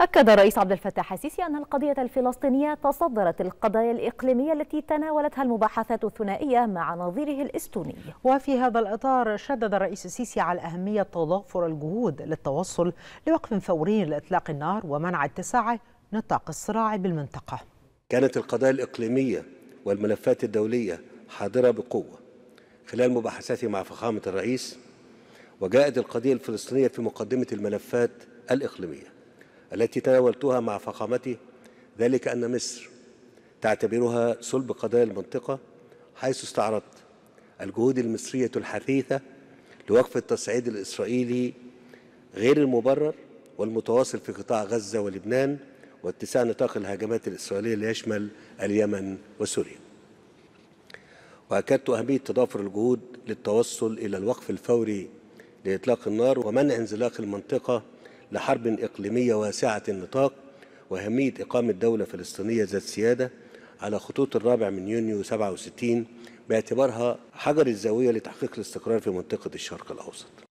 أكد الرئيس عبد الفتاح السيسي أن القضية الفلسطينية تصدرت القضايا الإقليمية التي تناولتها المباحثات الثنائية مع نظيره الإستوني وفي هذا الإطار شدد الرئيس السيسي على أهمية تضافر الجهود للتوصل لوقف فوري لإطلاق النار ومنع اتساع نطاق الصراع بالمنطقة كانت القضايا الإقليمية والملفات الدولية حاضرة بقوة خلال مباحثاتي مع فخامة الرئيس وجاءت القضية الفلسطينية في مقدمة الملفات الإقليمية التي تناولتها مع فخامته ذلك أن مصر تعتبرها صلب قضايا المنطقة حيث استعرضت الجهود المصرية الحثيثة لوقف التصعيد الإسرائيلي غير المبرر والمتواصل في قطاع غزة ولبنان واتساع نطاق الهجمات الإسرائيلية ليشمل اليمن وسوريا وأكدت أهمية تضافر الجهود للتوصل إلى الوقف الفوري لإطلاق النار ومنع انزلاق المنطقة لحرب إقليمية واسعة النطاق وأهمية إقامة دولة فلسطينية ذات سيادة على خطوط الرابع من يونيو 67 باعتبارها حجر الزاوية لتحقيق الاستقرار في منطقة الشرق الأوسط